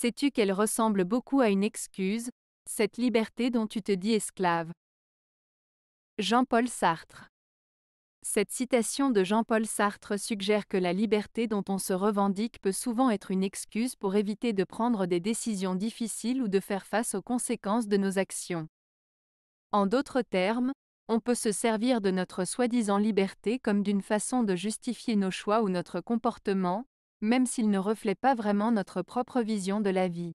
Sais-tu qu'elle ressemble beaucoup à une excuse, cette liberté dont tu te dis esclave Jean-Paul Sartre Cette citation de Jean-Paul Sartre suggère que la liberté dont on se revendique peut souvent être une excuse pour éviter de prendre des décisions difficiles ou de faire face aux conséquences de nos actions. En d'autres termes, on peut se servir de notre soi-disant liberté comme d'une façon de justifier nos choix ou notre comportement, même s'il ne reflète pas vraiment notre propre vision de la vie.